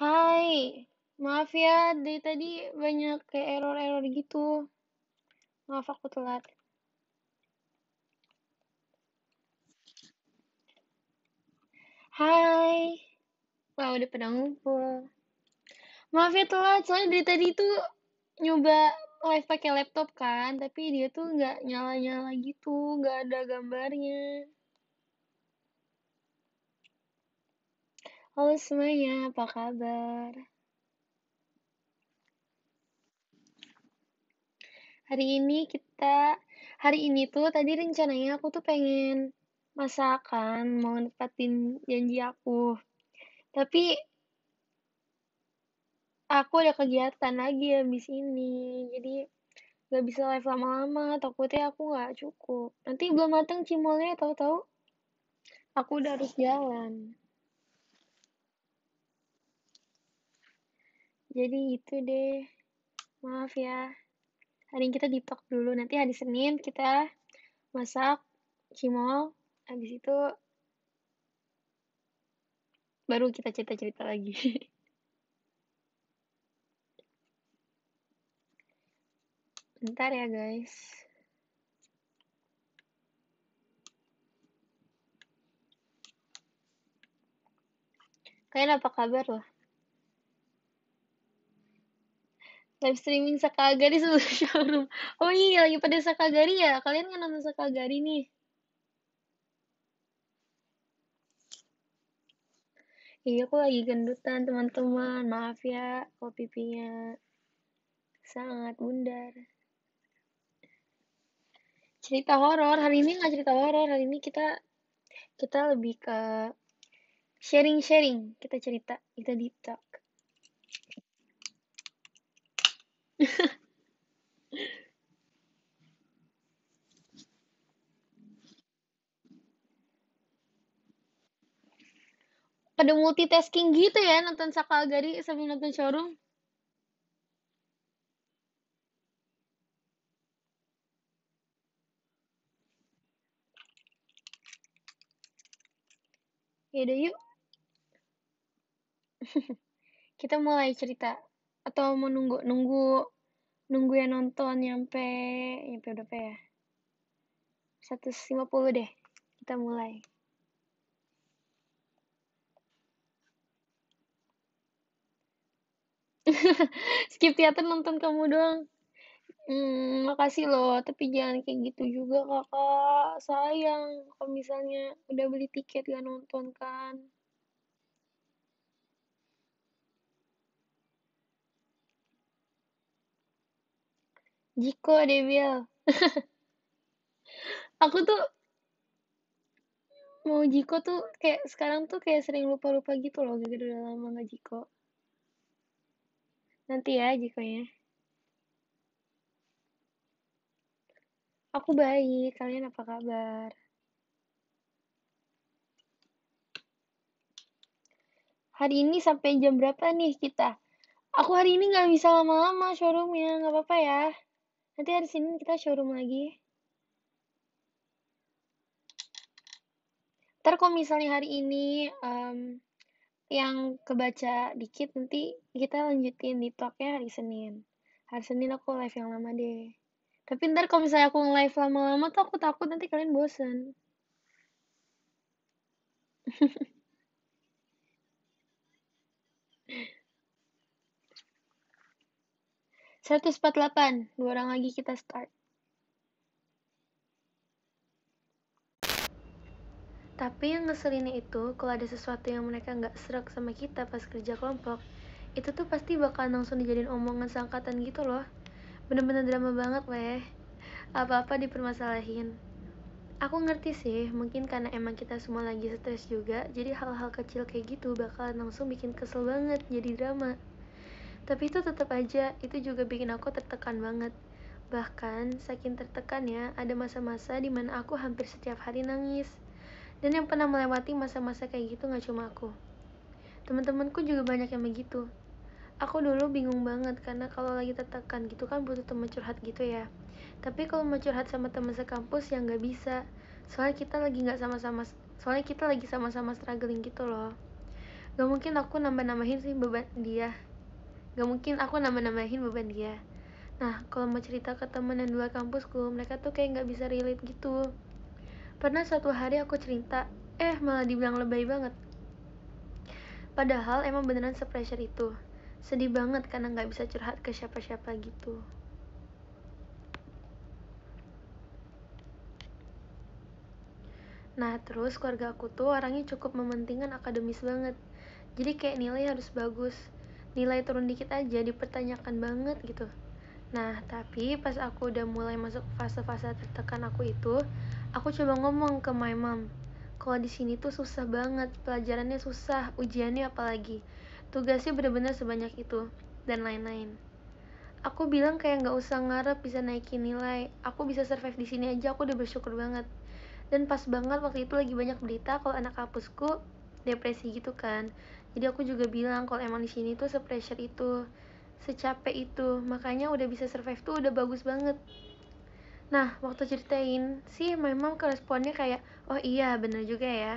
Hai, maaf ya dari tadi banyak kayak error-error gitu. Maaf aku telat. Hai. wow udah pada ngumpul. Maaf ya telat, soalnya dari tadi itu nyoba live pakai laptop kan, tapi dia tuh nggak nyala-nyala gitu, nggak ada gambarnya. Halo semuanya, apa kabar? Hari ini kita, hari ini tuh tadi rencananya aku tuh pengen masakan, mau nepatin janji aku. Tapi aku ada kegiatan lagi ya habis ini, jadi gak bisa live lama-lama, takutnya aku gak cukup. Nanti belum mateng cimolnya, tahu-tahu aku udah harus jalan. jadi itu deh maaf ya hari ini kita detox dulu nanti hari Senin kita masak cimol habis itu baru kita cerita-cerita lagi bentar ya guys kalian apa kabar loh live streaming Sakagari sebelum showroom. Oh iya, lagi pada Sakagari ya? Kalian kan nonton Sakagari nih. Iya, aku lagi gendutan, teman-teman. Maaf ya, kok pipinya sangat bundar. Cerita horor. Hari ini nggak cerita horor. Hari ini kita kita lebih ke sharing-sharing. Kita cerita, kita deep talk. Pada multitasking gitu ya nonton Sakagari sambil nonton showroom. Yaudah yuk. Kita mulai cerita atau mau nunggu nunggu nunggu ya nonton nyampe nyampe berapa ya satu lima puluh deh kita mulai skip teater nonton kamu doang hmm, makasih loh tapi jangan kayak gitu juga kakak sayang kalau misalnya udah beli tiket ya nonton kan Jiko Debil aku tuh mau Jiko tuh kayak sekarang tuh kayak sering lupa-lupa gitu loh gitu udah lama gak Jiko nanti ya Jikonya aku baik kalian apa kabar hari ini sampai jam berapa nih kita? Aku hari ini nggak bisa lama-lama showroomnya, nggak apa-apa ya. Nanti hari Senin kita showroom lagi. Ntar kalau misalnya hari ini um, yang kebaca dikit nanti kita lanjutin di talknya hari Senin. Hari Senin aku live yang lama deh. Tapi ntar kalau misalnya aku live lama-lama tuh aku takut nanti kalian bosen. 148, dua orang lagi kita start. Tapi yang ngeselinnya itu, kalau ada sesuatu yang mereka nggak serak sama kita pas kerja kelompok, itu tuh pasti bakal langsung dijadiin omongan sangkatan gitu loh. Bener-bener drama banget weh. Apa-apa dipermasalahin. Aku ngerti sih, mungkin karena emang kita semua lagi stres juga, jadi hal-hal kecil kayak gitu bakal langsung bikin kesel banget jadi drama tapi itu tetap aja itu juga bikin aku tertekan banget bahkan saking tertekan ya ada masa-masa dimana aku hampir setiap hari nangis dan yang pernah melewati masa-masa kayak gitu gak cuma aku teman-temanku juga banyak yang begitu aku dulu bingung banget karena kalau lagi tertekan gitu kan butuh teman curhat gitu ya tapi kalau mau curhat sama teman sekampus yang gak bisa soalnya kita lagi nggak sama-sama soalnya kita lagi sama-sama struggling gitu loh gak mungkin aku nambah-nambahin sih beban dia gak mungkin aku nama-namain beban dia nah kalau mau cerita ke teman yang dua kampusku mereka tuh kayak nggak bisa relate gitu pernah suatu hari aku cerita eh malah dibilang lebay banget padahal emang beneran sepressure itu sedih banget karena nggak bisa curhat ke siapa-siapa gitu Nah, terus keluarga aku tuh orangnya cukup mementingkan akademis banget. Jadi kayak nilai harus bagus nilai turun dikit aja dipertanyakan banget gitu nah tapi pas aku udah mulai masuk fase-fase tertekan aku itu aku coba ngomong ke my mom kalau di sini tuh susah banget pelajarannya susah ujiannya apalagi tugasnya bener-bener sebanyak itu dan lain-lain aku bilang kayak nggak usah ngarep bisa naikin nilai aku bisa survive di sini aja aku udah bersyukur banget dan pas banget waktu itu lagi banyak berita kalau anak kampusku depresi gitu kan jadi aku juga bilang kalau emang di sini tuh se-pressure itu secapek itu makanya udah bisa survive tuh udah bagus banget nah waktu ceritain sih memang responnya kayak oh iya bener juga ya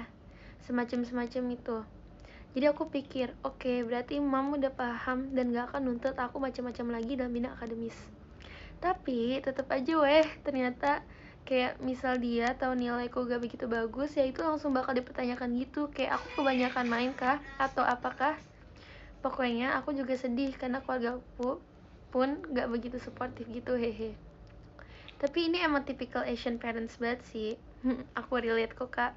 semacam semacam itu jadi aku pikir oke okay, berarti mam udah paham dan gak akan nuntut aku macam-macam lagi dalam bidang akademis tapi tetap aja weh ternyata kayak misal dia tahu nilaiku gak begitu bagus ya itu langsung bakal dipertanyakan gitu kayak aku kebanyakan main kah atau apakah pokoknya aku juga sedih karena keluarga aku pun gak begitu supportive gitu hehe tapi ini emang typical Asian parents banget sih aku relate kok kak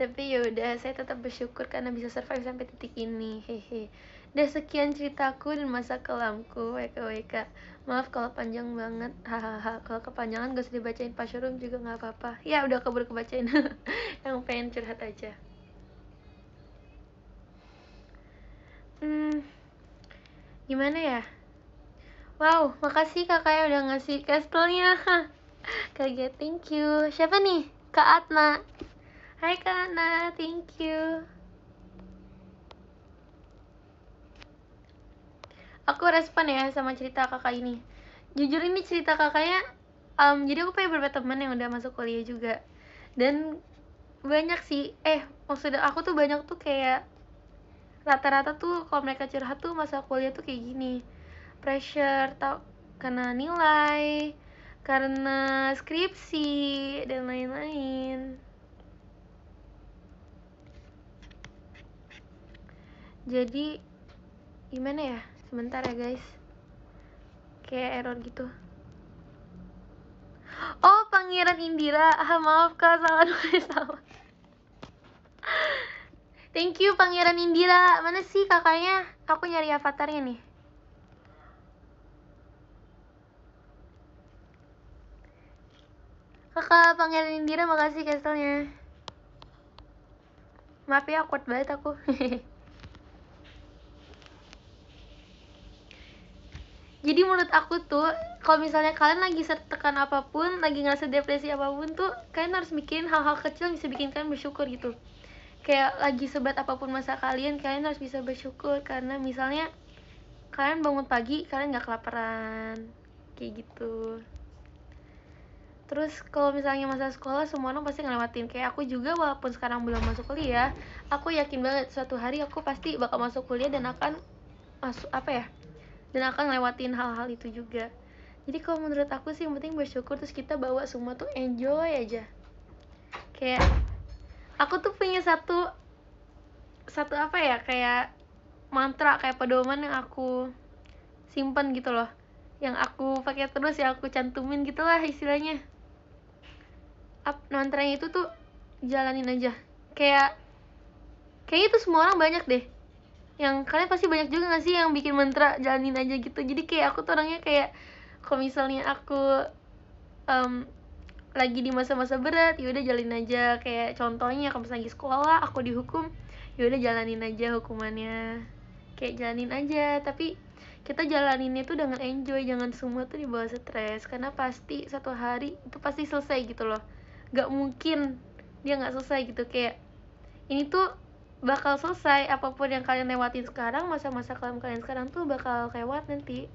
tapi yaudah saya tetap bersyukur karena bisa survive sampai titik ini hehe dan sekian ceritaku dan masa kelamku wkwk maaf kalau panjang banget hahaha kalau kepanjangan gak usah dibacain Pak Syurum juga nggak apa-apa ya udah keburu kebacain yang pengen curhat aja hmm, gimana ya wow makasih kakak ya udah ngasih cashflownya kaget thank you siapa nih Kak Atna Hai Kak Atna thank you aku respon ya sama cerita kakak ini jujur ini cerita kakaknya um, jadi aku punya beberapa teman yang udah masuk kuliah juga dan banyak sih eh maksudnya aku tuh banyak tuh kayak rata-rata tuh kalau mereka curhat tuh masa kuliah tuh kayak gini pressure tau karena nilai karena skripsi dan lain-lain jadi gimana ya sebentar ya guys kayak error gitu oh pangeran Indira ah maaf kak salah nulis salah thank you pangeran Indira mana sih kakaknya aku nyari avatarnya nih kakak pangeran Indira makasih kestelnya maaf ya kuat banget aku jadi menurut aku tuh kalau misalnya kalian lagi tertekan apapun lagi ngerasa depresi apapun tuh kalian harus bikin hal-hal kecil yang bisa bikin kalian bersyukur gitu kayak lagi sebat apapun masa kalian kalian harus bisa bersyukur karena misalnya kalian bangun pagi kalian nggak kelaparan kayak gitu terus kalau misalnya masa sekolah semua orang pasti ngelewatin kayak aku juga walaupun sekarang belum masuk kuliah aku yakin banget suatu hari aku pasti bakal masuk kuliah dan akan masuk apa ya dan akan lewatin hal-hal itu juga jadi kalau menurut aku sih yang penting bersyukur terus kita bawa semua tuh enjoy aja kayak aku tuh punya satu satu apa ya kayak mantra kayak pedoman yang aku simpan gitu loh yang aku pakai terus ya aku cantumin gitulah istilahnya Up, mantra itu tuh jalanin aja kayak kayak itu semua orang banyak deh yang kalian pasti banyak juga gak sih yang bikin mantra jalanin aja gitu jadi kayak aku tuh orangnya kayak kalau misalnya aku um, lagi di masa-masa berat ya udah jalanin aja kayak contohnya kalau misalnya lagi sekolah aku dihukum ya udah jalanin aja hukumannya kayak jalanin aja tapi kita jalaninnya tuh dengan enjoy jangan semua tuh dibawa stres karena pasti satu hari itu pasti selesai gitu loh gak mungkin dia nggak selesai gitu kayak ini tuh bakal selesai apapun yang kalian lewatin sekarang masa-masa kalian kalian sekarang tuh bakal lewat nanti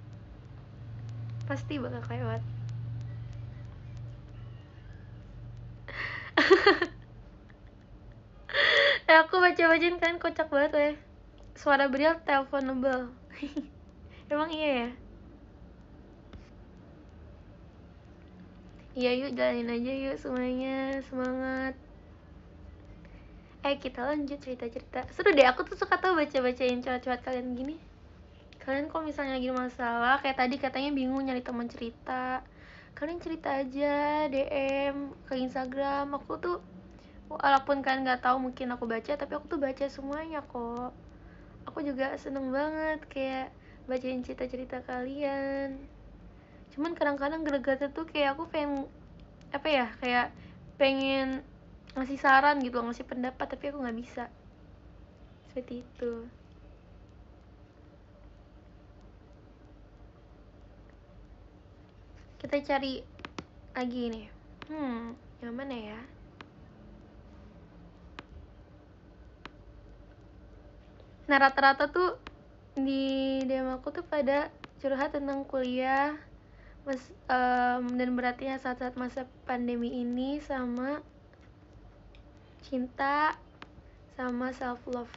pasti bakal lewat eh aku baca bacain kan kocak banget ya suara beliau teleponable emang iya ya iya yuk jalanin aja yuk semuanya semangat eh kita lanjut cerita cerita seru deh aku tuh suka tuh baca bacain curhat-curhat kalian gini kalian kok misalnya lagi masalah kayak tadi katanya bingung nyari teman cerita kalian cerita aja DM ke Instagram aku tuh walaupun kalian nggak tahu mungkin aku baca tapi aku tuh baca semuanya kok aku juga seneng banget kayak bacain cerita-cerita kalian cuman kadang-kadang gregetnya tuh kayak aku pengen apa ya kayak pengen ngasih saran gitu ngasih pendapat tapi aku nggak bisa seperti itu kita cari lagi nih hmm yang mana ya nah rata-rata tuh di DM aku tuh pada curhat tentang kuliah mas, um, dan beratnya saat-saat masa pandemi ini sama cinta sama self love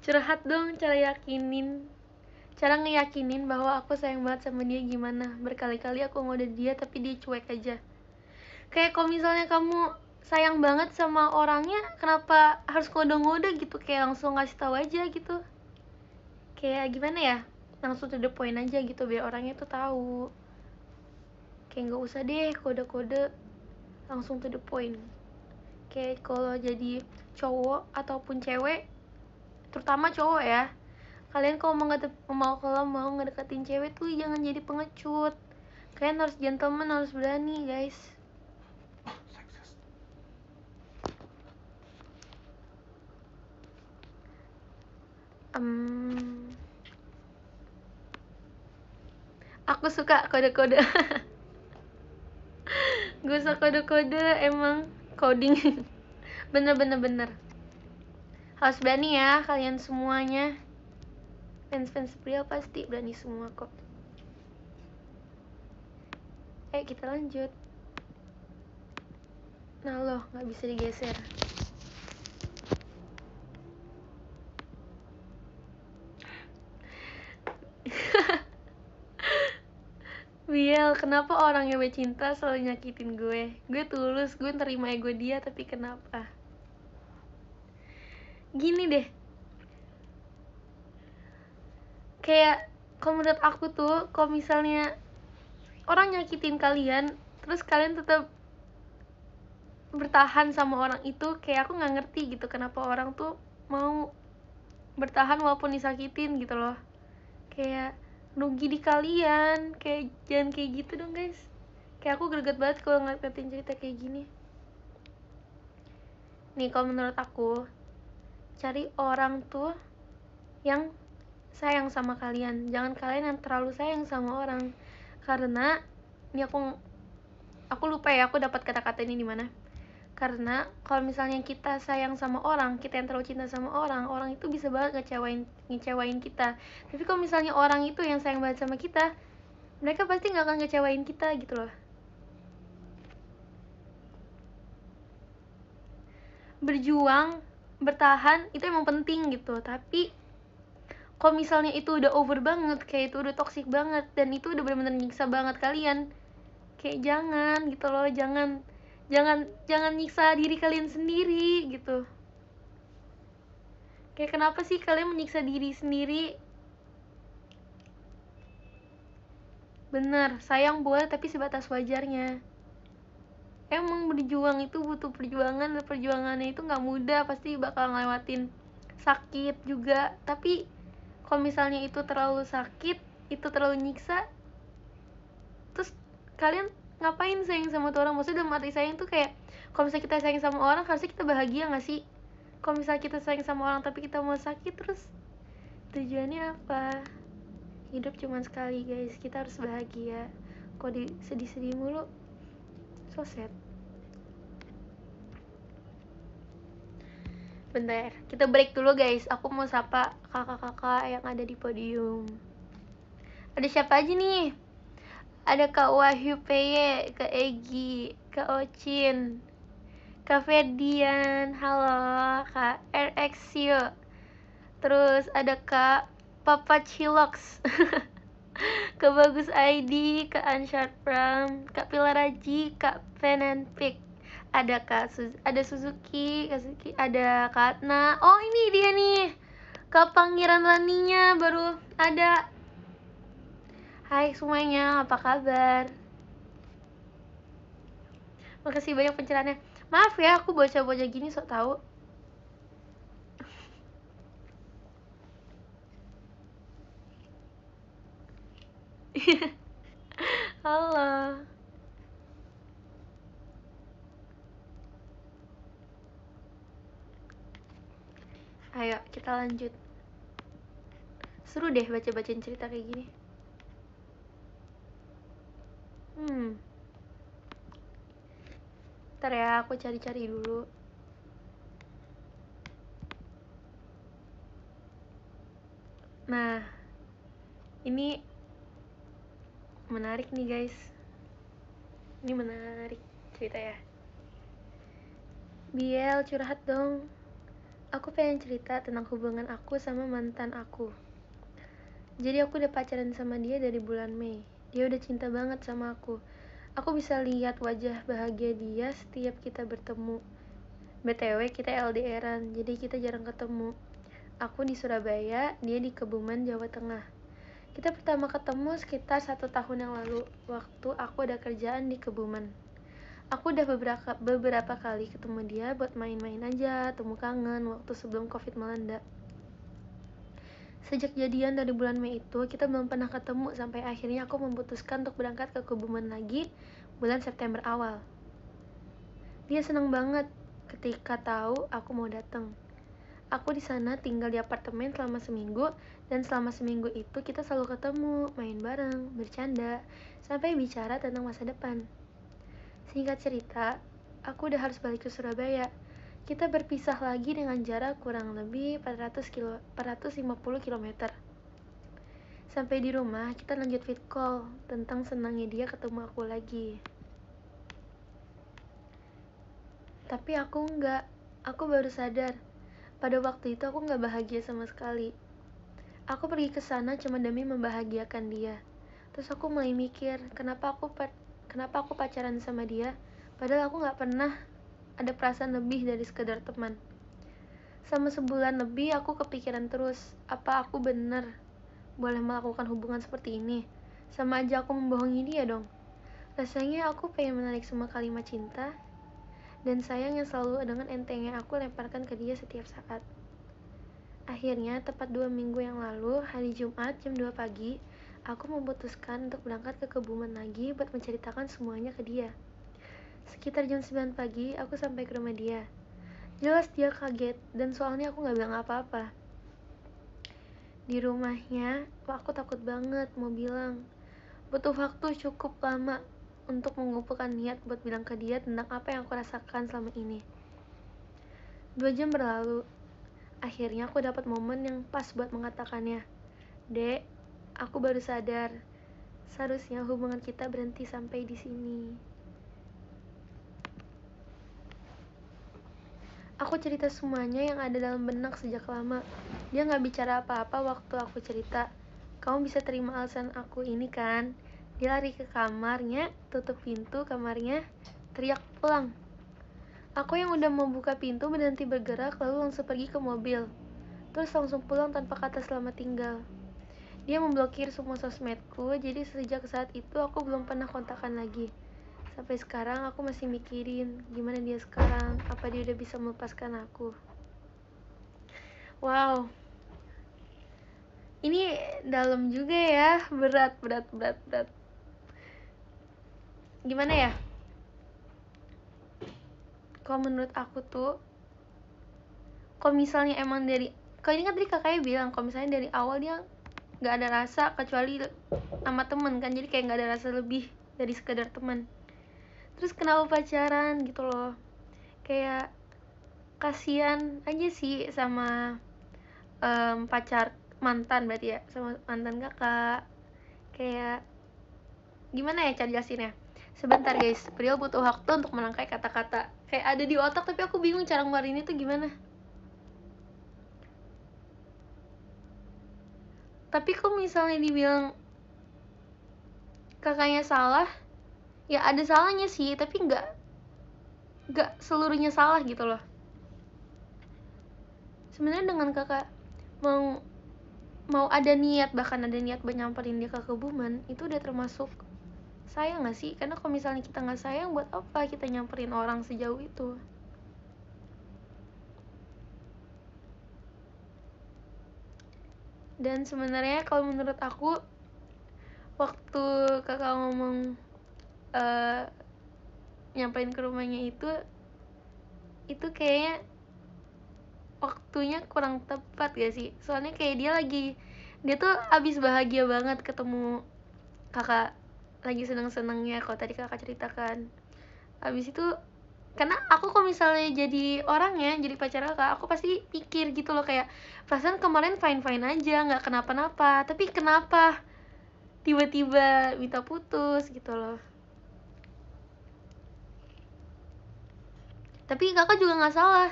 curhat dong cara yakinin cara ngeyakinin bahwa aku sayang banget sama dia gimana berkali-kali aku ngode dia tapi dia cuek aja kayak kalau misalnya kamu sayang banget sama orangnya kenapa harus ngode-ngode gitu kayak langsung ngasih tahu aja gitu kayak gimana ya langsung to the point aja gitu biar orangnya tuh tahu kayak nggak usah deh kode-kode langsung to the point kayak kalau jadi cowok ataupun cewek terutama cowok ya kalian kalau mau mau kalau mau ngedeketin cewek tuh jangan jadi pengecut kalian harus gentleman harus berani guys um, aku suka kode-kode gak usah kode-kode emang coding bener bener bener harus berani ya kalian semuanya fans fans pria pasti berani semua kok eh kita lanjut nah loh nggak bisa digeser Will, kenapa orang yang gue cinta selalu nyakitin gue? Gue tulus, gue terima ego dia, tapi kenapa? Gini deh, kayak kalau menurut aku tuh, kalau misalnya orang nyakitin kalian, terus kalian tetap bertahan sama orang itu, kayak aku gak ngerti gitu kenapa orang tuh mau bertahan walaupun disakitin gitu loh. Kayak rugi di kalian kayak jangan kayak gitu dong guys kayak aku greget banget kalau ngeliatin cerita kayak gini nih kalau menurut aku cari orang tuh yang sayang sama kalian jangan kalian yang terlalu sayang sama orang karena ini aku aku lupa ya aku dapat kata-kata ini di mana karena kalau misalnya kita sayang sama orang kita yang terlalu cinta sama orang orang itu bisa banget ngecewain ngecewain kita tapi kalau misalnya orang itu yang sayang banget sama kita mereka pasti nggak akan ngecewain kita gitu loh berjuang bertahan itu emang penting gitu tapi kalau misalnya itu udah over banget kayak itu udah toxic banget dan itu udah benar-benar nyiksa banget kalian kayak jangan gitu loh jangan jangan jangan nyiksa diri kalian sendiri gitu kayak kenapa sih kalian menyiksa diri sendiri bener sayang boleh tapi sebatas wajarnya emang berjuang itu butuh perjuangan dan perjuangannya itu nggak mudah pasti bakal ngelewatin sakit juga tapi kalau misalnya itu terlalu sakit itu terlalu nyiksa terus kalian ngapain sayang sama tuh orang maksudnya dalam arti sayang tuh kayak kalau misalnya kita sayang sama orang harusnya kita bahagia gak sih kalau misalnya kita sayang sama orang tapi kita mau sakit terus tujuannya apa hidup cuma sekali guys kita harus bahagia kok di sedih-sedih mulu so sad bentar kita break dulu guys aku mau sapa kakak-kakak yang ada di podium ada siapa aja nih ada Kak Wahyu Peye, Kak Egi, Kak ochin, Kak Ferdian, halo Kak RXio, terus ada Kak Papa Cilox, Kak Bagus ID, Kak Anshar Pram, Kak Pilar Aji, Kak Penanpik, ada Kak Suz ada Suzuki, Kak Suzuki, ada Kak Atna, oh ini dia nih, Kak Pangeran Laninya baru ada Hai semuanya, apa kabar? Makasih banyak pencerahannya. Maaf ya, aku baca baca gini sok tahu. Halo. Ayo, kita lanjut. Seru deh baca-bacain cerita kayak gini hmm ntar ya aku cari-cari dulu nah ini menarik nih guys ini menarik cerita ya Biel curhat dong Aku pengen cerita tentang hubungan aku sama mantan aku Jadi aku udah pacaran sama dia dari bulan Mei dia udah cinta banget sama aku. Aku bisa lihat wajah bahagia dia setiap kita bertemu. BTW kita LDRan, jadi kita jarang ketemu. Aku di Surabaya, dia di Kebumen, Jawa Tengah. Kita pertama ketemu sekitar satu tahun yang lalu, waktu aku ada kerjaan di Kebumen. Aku udah beberapa, beberapa kali ketemu dia buat main-main aja, temu kangen, waktu sebelum COVID melanda. Sejak jadian dari bulan Mei itu, kita belum pernah ketemu sampai akhirnya aku memutuskan untuk berangkat ke Kebumen lagi bulan September awal. Dia senang banget ketika tahu aku mau datang. Aku di sana tinggal di apartemen selama seminggu dan selama seminggu itu kita selalu ketemu, main bareng, bercanda, sampai bicara tentang masa depan. Singkat cerita, aku udah harus balik ke Surabaya kita berpisah lagi dengan jarak kurang lebih 400 kilo, 450 km. Sampai di rumah, kita lanjut fit call tentang senangnya dia ketemu aku lagi. Tapi aku nggak, aku baru sadar. Pada waktu itu aku nggak bahagia sama sekali. Aku pergi ke sana cuma demi membahagiakan dia. Terus aku mulai mikir, kenapa aku kenapa aku pacaran sama dia? Padahal aku nggak pernah ada perasaan lebih dari sekedar teman. Sama sebulan lebih aku kepikiran terus, apa aku bener boleh melakukan hubungan seperti ini? Sama aja aku membohongi dia dong. Rasanya aku pengen menarik semua kalimat cinta dan sayang yang selalu dengan entengnya aku lemparkan ke dia setiap saat. Akhirnya, tepat dua minggu yang lalu, hari Jumat jam 2 pagi, aku memutuskan untuk berangkat ke Kebumen lagi buat menceritakan semuanya ke dia. Sekitar jam 9 pagi, aku sampai ke rumah dia. Jelas dia kaget, dan soalnya aku gak bilang apa-apa. Di rumahnya, aku takut banget mau bilang. Butuh waktu cukup lama untuk mengumpulkan niat buat bilang ke dia tentang apa yang aku rasakan selama ini. Dua jam berlalu, akhirnya aku dapat momen yang pas buat mengatakannya. Dek, aku baru sadar, seharusnya hubungan kita berhenti sampai di sini. Aku cerita semuanya yang ada dalam benak sejak lama. Dia nggak bicara apa-apa waktu aku cerita. Kamu bisa terima alasan aku ini kan? Dia lari ke kamarnya, tutup pintu kamarnya, teriak pulang. Aku yang udah membuka pintu berhenti bergerak lalu langsung pergi ke mobil. Terus langsung pulang tanpa kata selamat tinggal. Dia memblokir semua sosmedku, jadi sejak saat itu aku belum pernah kontakan lagi. Sampai sekarang aku masih mikirin gimana dia sekarang, apa dia udah bisa melepaskan aku. Wow. Ini dalam juga ya, berat, berat, berat, berat. Gimana ya? Kalau menurut aku tuh, kalau misalnya emang dari, kalau ini kan tadi kakaknya bilang, kalau misalnya dari awal dia nggak ada rasa kecuali sama temen kan, jadi kayak nggak ada rasa lebih dari sekedar temen terus kenapa pacaran gitu loh kayak kasihan aja sih sama um, pacar mantan berarti ya sama mantan kakak kayak gimana ya cari jelasinnya sebentar guys Priel butuh waktu untuk melangkai kata-kata kayak ada di otak tapi aku bingung cara ngeluarin itu gimana tapi kok misalnya dibilang kakaknya salah ya ada salahnya sih tapi nggak nggak seluruhnya salah gitu loh sebenarnya dengan kakak mau mau ada niat bahkan ada niat buat nyamperin dia ke kebumen itu udah termasuk sayang gak sih karena kalau misalnya kita nggak sayang buat apa kita nyamperin orang sejauh itu dan sebenarnya kalau menurut aku waktu kakak ngomong Eh, nyampein ke rumahnya itu itu kayaknya waktunya kurang tepat gak sih soalnya kayak dia lagi dia tuh abis bahagia banget ketemu kakak lagi seneng senengnya kalau tadi kakak ceritakan abis itu karena aku kok misalnya jadi orang ya jadi pacar kakak aku pasti pikir gitu loh kayak perasaan kemarin fine fine aja nggak kenapa napa tapi kenapa tiba-tiba minta putus gitu loh tapi kakak juga nggak salah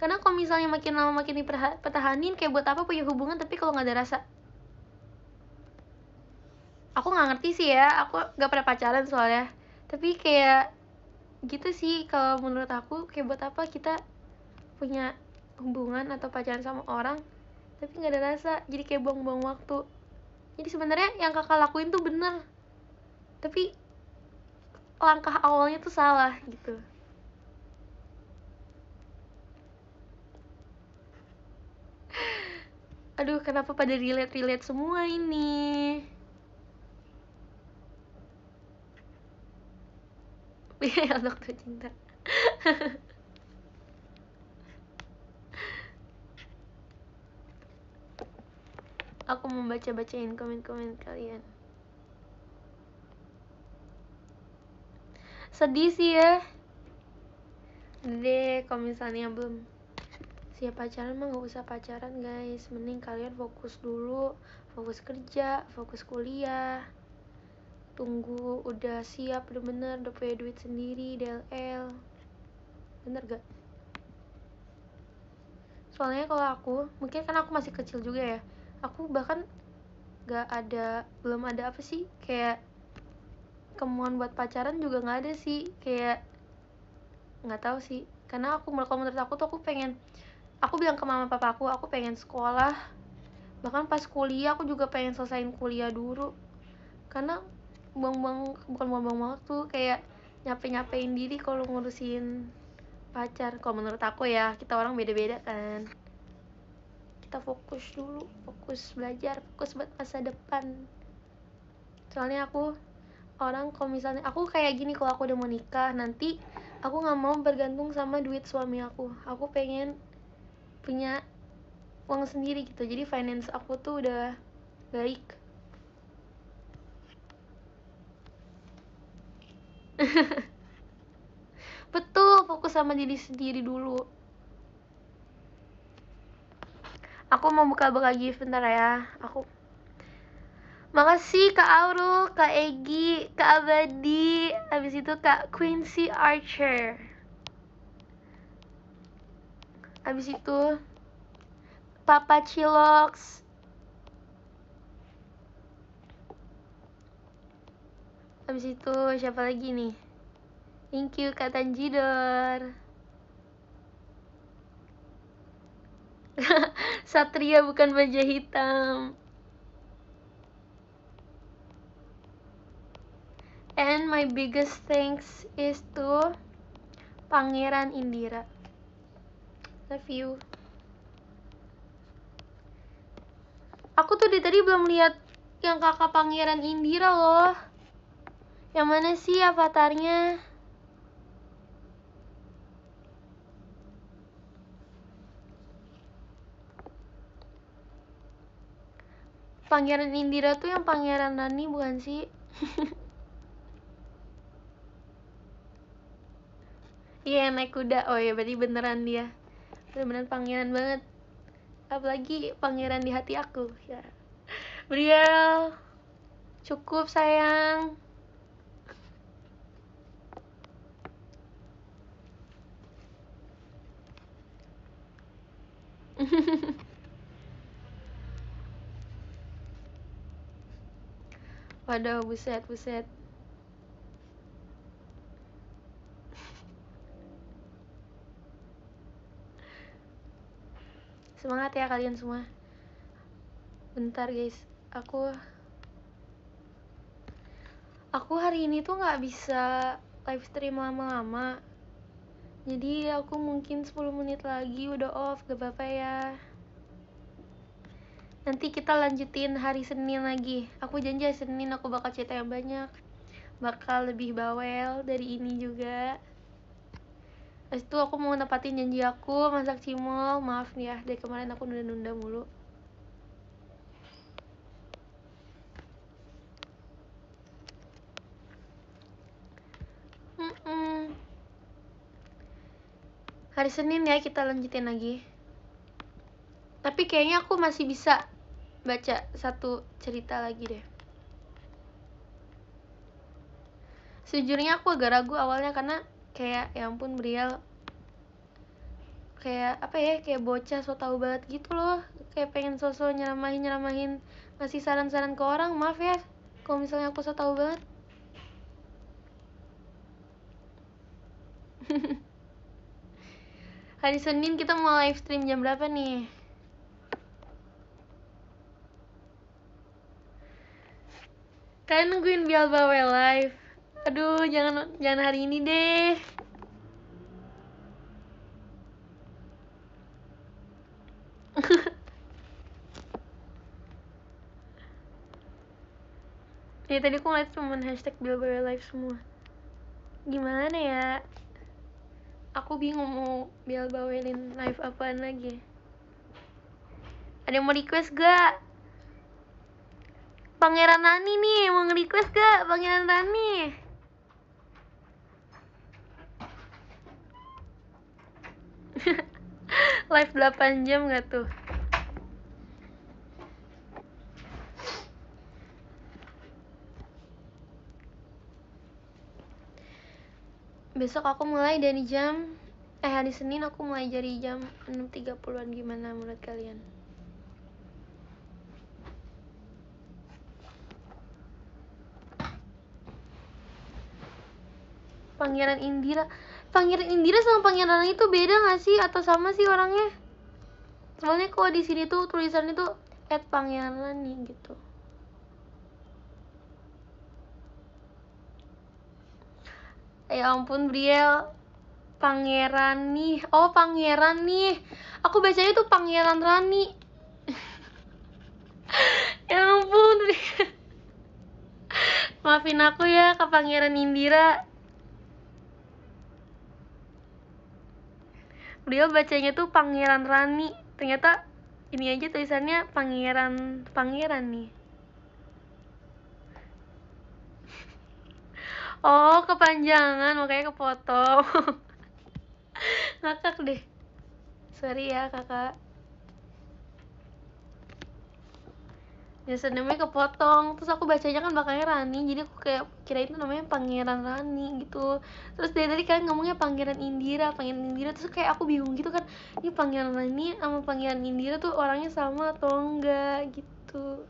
karena kalau misalnya makin lama makin dipertahanin kayak buat apa punya hubungan tapi kalau nggak ada rasa aku nggak ngerti sih ya aku nggak pernah pacaran soalnya tapi kayak gitu sih kalau menurut aku kayak buat apa kita punya hubungan atau pacaran sama orang tapi nggak ada rasa jadi kayak buang-buang waktu jadi sebenarnya yang kakak lakuin tuh bener tapi langkah awalnya tuh salah gitu aduh kenapa pada relate-relate semua ini Iya, dokter cinta. Aku mau baca bacain komen-komen kalian. Sedih sih ya. Deh, kalau misalnya belum siap pacaran mah gak usah pacaran guys mending kalian fokus dulu fokus kerja fokus kuliah tunggu udah siap udah bener udah punya duit sendiri DLL bener gak soalnya kalau aku mungkin kan aku masih kecil juga ya aku bahkan gak ada belum ada apa sih kayak kemauan buat pacaran juga gak ada sih kayak nggak tahu sih karena aku kalau menurut aku tuh aku pengen aku bilang ke mama papa aku aku pengen sekolah bahkan pas kuliah aku juga pengen selesaiin kuliah dulu karena buang-buang bukan buang-buang waktu kayak nyape-nyapein diri kalau ngurusin pacar kalau menurut aku ya kita orang beda-beda kan kita fokus dulu fokus belajar fokus buat masa depan soalnya aku orang kalau misalnya aku kayak gini kalau aku udah mau nikah nanti aku nggak mau bergantung sama duit suami aku aku pengen punya uang sendiri gitu jadi finance aku tuh udah baik betul fokus sama diri sendiri dulu aku mau buka buka gift bentar ya aku Makasih Kak Aurul, Kak Egi, Kak Abadi, abis itu Kak Quincy Archer abis itu Papa Cilox abis itu siapa lagi nih thank you Kak Tanjidor Satria bukan baja hitam and my biggest thanks is to Pangeran Indira love you aku tuh dari tadi belum lihat yang kakak pangeran Indira loh yang mana sih avatarnya Pangeran Indira tuh yang Pangeran Rani bukan sih? Iya yeah, naik kuda. Oh ya berarti beneran dia benar-benar pangeran banget apalagi pangeran di hati aku ya Briel cukup sayang Waduh, buset, buset. semangat ya kalian semua bentar guys aku aku hari ini tuh nggak bisa live stream lama-lama jadi aku mungkin 10 menit lagi udah off gak apa-apa ya nanti kita lanjutin hari Senin lagi aku janji Senin aku bakal cerita yang banyak bakal lebih bawel dari ini juga Habis itu aku mau nepatin janji aku masak cimol. Maaf nih ya, dari kemarin aku nunda-nunda mulu. Hari Senin ya kita lanjutin lagi. Tapi kayaknya aku masih bisa baca satu cerita lagi deh. Sejujurnya aku agak ragu awalnya karena kayak ya ampun Briel kayak apa ya kayak bocah so tau banget gitu loh kayak pengen sosok nyeramahin nyeramahin ngasih saran-saran ke orang maaf ya kalau misalnya aku so tau banget Hari Senin kita mau live stream jam berapa nih? Kalian nungguin Bial bawa live aduh jangan jangan hari ini deh ya tadi aku ngeliat cuman hashtag bilbao Live semua gimana ya aku bingung mau bilbao bawelin live apaan lagi ada yang mau request gak Pangeran Rani nih mau request gak Pangeran Rani live 8 jam gak tuh besok aku mulai dari jam eh hari Senin aku mulai dari jam 6.30an gimana menurut kalian Pangeran Indira Pangeran Indira sama Pangeran Rani itu beda gak sih atau sama sih orangnya? Soalnya kok di sini tuh tulisannya tuh at Pangeran Rani gitu. Ya ampun Briel Pangeran nih Oh pangeran nih Aku bacanya tuh pangeran Rani Ya ampun Maafin aku ya ke pangeran Indira beliau bacanya tuh Pangeran Rani ternyata ini aja tulisannya Pangeran Pangeran nih oh kepanjangan makanya kepotong ngakak deh sorry ya kakak username-nya kepotong terus aku bacanya kan bakalnya Rani jadi aku kayak kira itu namanya Pangeran Rani gitu terus dari tadi kan ngomongnya Pangeran Indira Pangeran Indira terus kayak aku bingung gitu kan ini Pangeran Rani sama Pangeran Indira tuh orangnya sama atau enggak gitu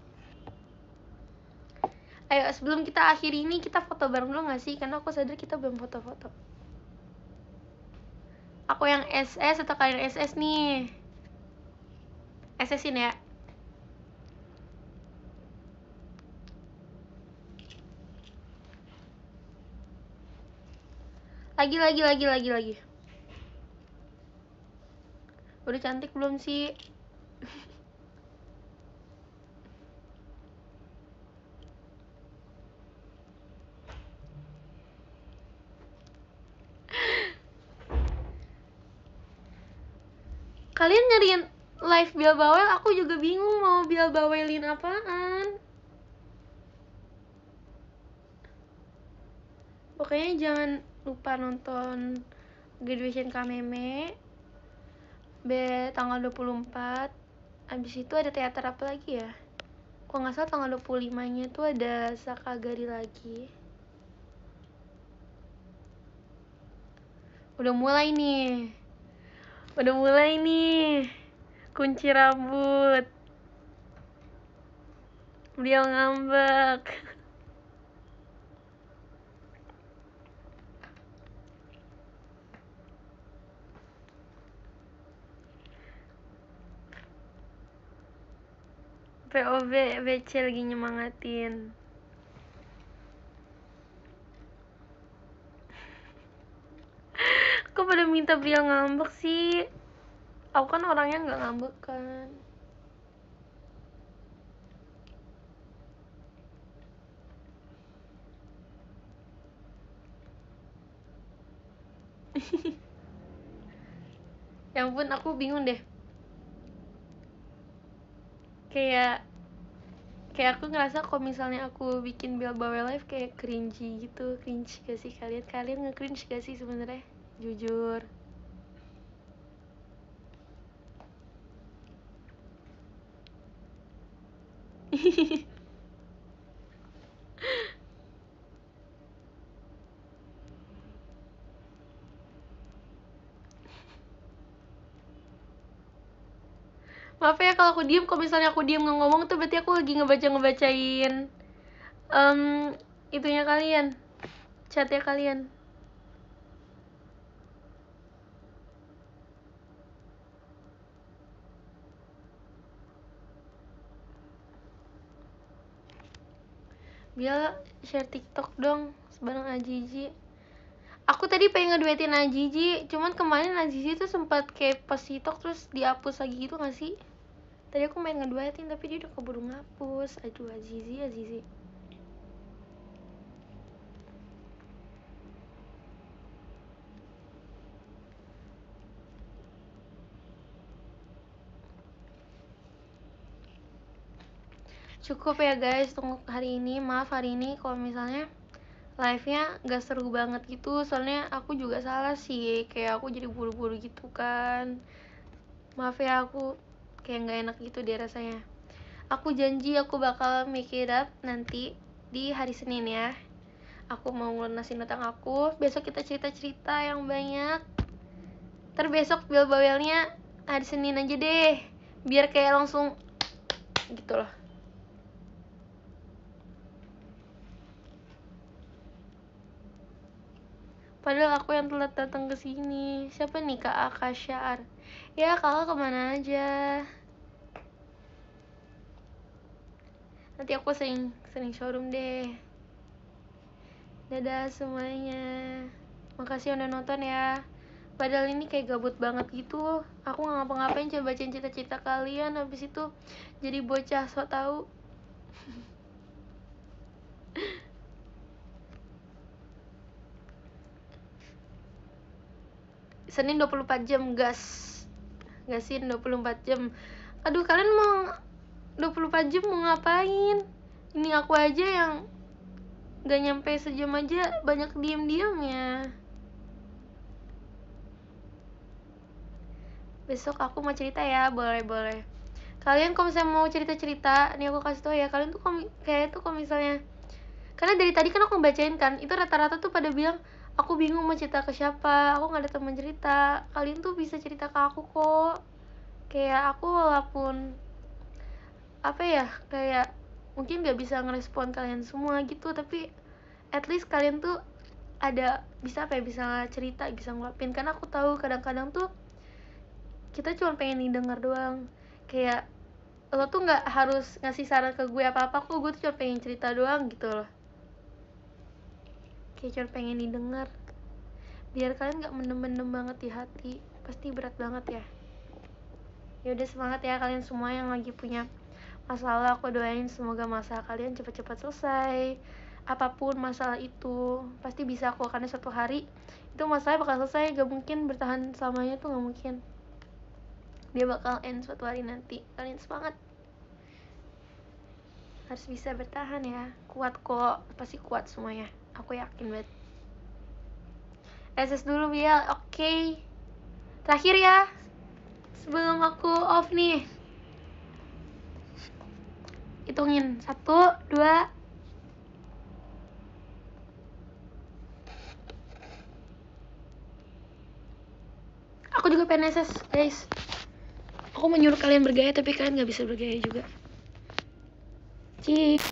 ayo sebelum kita akhiri ini kita foto bareng dulu gak sih karena aku sadar kita belum foto-foto aku yang SS atau kalian SS nih ss ini ya lagi lagi lagi lagi lagi udah cantik belum sih kalian nyariin live bil Bawel aku juga bingung mau bil Bawelin apaan pokoknya jangan lupa nonton graduation Kameme B tanggal 24 abis itu ada teater apa lagi ya kok nggak salah tanggal 25 nya itu ada Sakagari lagi udah mulai nih udah mulai nih kunci rambut beliau ngambek POV BC lagi nyemangatin kok pada minta Bria ngambek sih aku kan orangnya nggak ngambek kan ya ampun aku bingung deh kayak kayak aku ngerasa kalau misalnya aku bikin Bel Bawel Live kayak cringy gitu cringe gak sih kalian kalian nge cringe gak sih sebenarnya jujur Hehehe kalau aku diem kalau misalnya aku diem nggak ngomong tuh berarti aku lagi ngebaca ngebacain um, itunya kalian chatnya kalian Biar share TikTok dong sebarang Ajiji. Aku tadi pengen ngeduetin Ajiji, cuman kemarin Ajiji tuh sempat kayak pas TikTok terus dihapus lagi gitu gak sih? tadi aku main ngeduetin ya, tapi dia udah keburu ngapus aduh Azizi Azizi cukup ya guys untuk hari ini maaf hari ini kalau misalnya live-nya gak seru banget gitu soalnya aku juga salah sih kayak aku jadi buru-buru gitu kan maaf ya aku kayak nggak enak gitu dia rasanya aku janji aku bakal make it up nanti di hari Senin ya aku mau ngelunasin utang aku besok kita cerita-cerita yang banyak Terbesok besok bel bawelnya hari Senin aja deh biar kayak langsung gitu loh Padahal aku yang telat datang ke sini. Siapa nih Kak Akasyar? Ya, Kakak kemana aja? nanti aku sering sering showroom deh dadah semuanya makasih udah nonton ya padahal ini kayak gabut banget gitu aku nggak ngapa-ngapain coba bacain cita-cita kalian habis itu jadi bocah so tau Senin 24 jam gas gasin 24 jam aduh kalian mau 24 jam mau ngapain ini aku aja yang gak nyampe sejam aja banyak diem ya besok aku mau cerita ya boleh boleh kalian kalau misalnya mau cerita cerita ini aku kasih tau ya kalian tuh kayak tuh kalau misalnya karena dari tadi kan aku bacain kan itu rata-rata tuh pada bilang aku bingung mau cerita ke siapa aku nggak ada teman cerita kalian tuh bisa cerita ke aku kok kayak aku walaupun apa ya kayak mungkin gak bisa ngerespon kalian semua gitu tapi at least kalian tuh ada bisa apa ya bisa cerita bisa ngelapin karena aku tahu kadang-kadang tuh kita cuma pengen didengar doang kayak lo tuh nggak harus ngasih saran ke gue apa apa kok gue tuh cuma pengen cerita doang gitu loh kayak cuma pengen didengar biar kalian nggak menem mendem banget di hati pasti berat banget ya yaudah semangat ya kalian semua yang lagi punya masalah aku doain semoga masalah kalian cepat-cepat selesai apapun masalah itu pasti bisa aku karena satu hari itu masalah bakal selesai gak mungkin bertahan selamanya tuh gak mungkin dia bakal end suatu hari nanti kalian semangat harus bisa bertahan ya kuat kok pasti kuat semuanya aku yakin banget SS dulu biar oke okay. terakhir ya sebelum aku off nih hitungin satu dua aku juga PNSS guys aku menyuruh kalian bergaya tapi kalian nggak bisa bergaya juga Cik.